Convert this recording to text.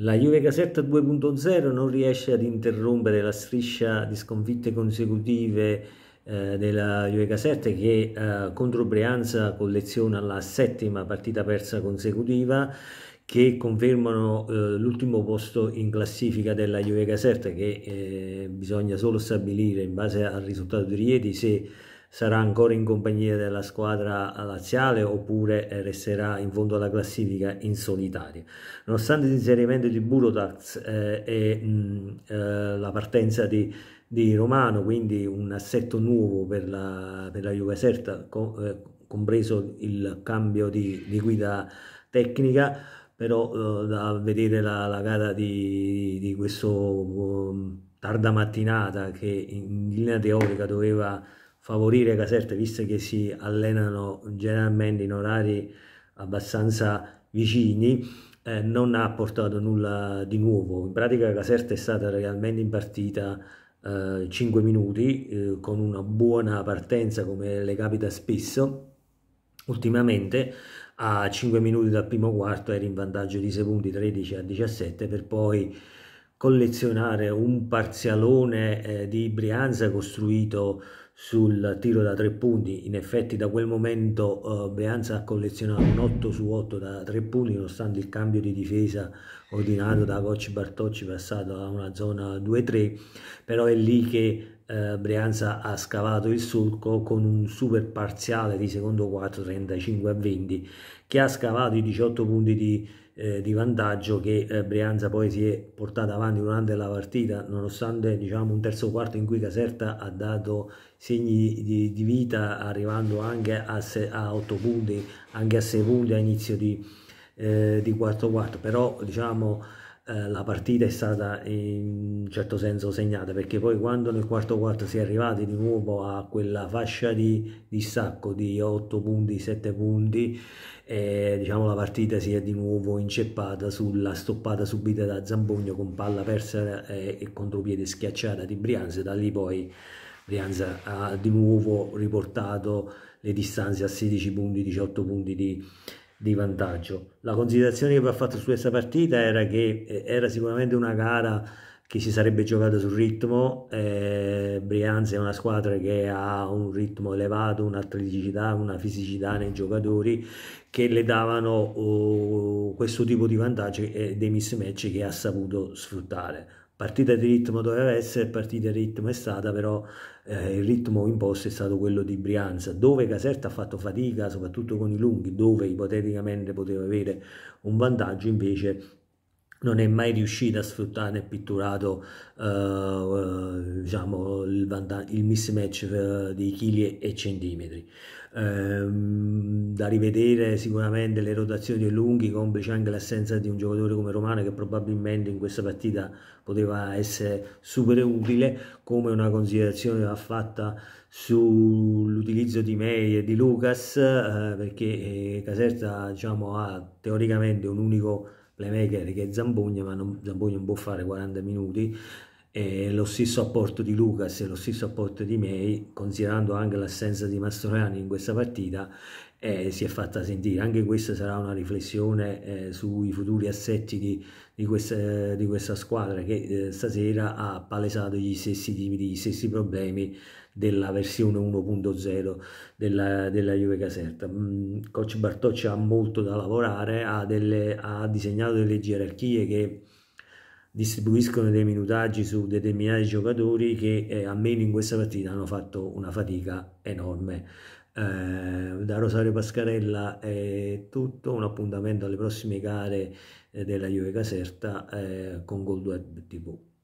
La Juve Casetta 2.0 non riesce ad interrompere la striscia di sconfitte consecutive eh, della Juve Casetta che eh, contro Brianza colleziona la settima partita persa consecutiva che confermano eh, l'ultimo posto in classifica della Juve Casetta che eh, bisogna solo stabilire in base al risultato di ieri se sarà ancora in compagnia della squadra laziale oppure resterà in fondo alla classifica in solitaria. Nonostante l'inserimento di Burotax eh, e mh, mm, eh, la partenza di, di, Romano, quindi un assetto nuovo per la, per la Juve Serta, co, eh, compreso il cambio di, di guida tecnica, però eh, da vedere la, la gara di, di questo mm, tarda mattinata che in linea teorica doveva favorire Caserta, visto che si allenano generalmente in orari abbastanza vicini, eh, non ha portato nulla di nuovo. In pratica Caserta è stata realmente in partita eh, 5 minuti, eh, con una buona partenza come le capita spesso. Ultimamente a 5 minuti dal primo quarto era in vantaggio di 6 punti, 13 a 17, per poi collezionare un parzialone eh, di Brianza costruito sul tiro da tre punti in effetti da quel momento eh, Brianza ha collezionato un 8 su 8 da tre punti nonostante il cambio di difesa ordinato da Gocci Bartocci passato a una zona 2-3 però è lì che eh, Brianza ha scavato il solco con un super parziale di secondo 4 35 a 20 che ha scavato i 18 punti di eh, di vantaggio che eh, Brianza poi si è portata avanti durante la partita, nonostante diciamo, un terzo quarto in cui Caserta ha dato segni di, di vita, arrivando anche a, se, a 8 punti, anche a 6 punti a inizio di, eh, di quarto quarto, però diciamo eh, la partita è stata in certo senso segnata perché poi quando nel quarto quarto si è arrivati di nuovo a quella fascia di distacco di 8 punti, 7 punti, eh, diciamo la partita si è di nuovo inceppata sulla stoppata subita da Zambogno con palla persa e, eh, e contropiede schiacciata di Brianza, da lì poi Brianza ha di nuovo riportato le distanze a 16 punti, 18 punti di di vantaggio. La considerazione che vi va fatto su questa partita era che eh, era sicuramente una gara che si sarebbe giocata sul ritmo, eh, Brianza è una squadra che ha un ritmo elevato, un'atleticità, una fisicità nei giocatori che le davano oh, questo tipo di vantaggi e dei mismatch che ha saputo sfruttare partita di ritmo doveva essere partita di ritmo è stata però eh, il ritmo imposto è stato quello di Brianza dove Caserta ha fatto fatica soprattutto con i lunghi dove ipoteticamente poteva avere un vantaggio invece non è mai riuscita a sfruttare nel pitturato eh, diciamo, il, il mismatch eh, di chili e centimetri. Ehm, da rivedere sicuramente le rotazioni lunghi, complice anche l'assenza di un giocatore come Romano che probabilmente in questa partita poteva essere super utile, come una considerazione va fatta sull'utilizzo di May e di Lucas, eh, perché eh, Caserta diciamo, ha teoricamente un unico playmaker che è Zambogna, ma non, Zambogna non può fare 40 minuti, e lo stesso apporto di Lucas e lo stesso apporto di May, considerando anche l'assenza di Mastroianni in questa partita, eh, si è fatta sentire. Anche questa sarà una riflessione eh, sui futuri assetti di, di, questa, di questa, squadra che eh, stasera ha palesato gli stessi timidi, gli stessi problemi della versione 1.0 della, della Juve Caserta. Mm, coach Bartocci ha molto da lavorare, ha, delle, ha disegnato delle gerarchie che distribuiscono dei minutaggi su determinati giocatori che eh, almeno in questa partita hanno fatto una fatica enorme. Eh, da Rosario Pascarella è tutto, un appuntamento alle prossime gare eh, della Juve Caserta eh, con Gold 2 TV.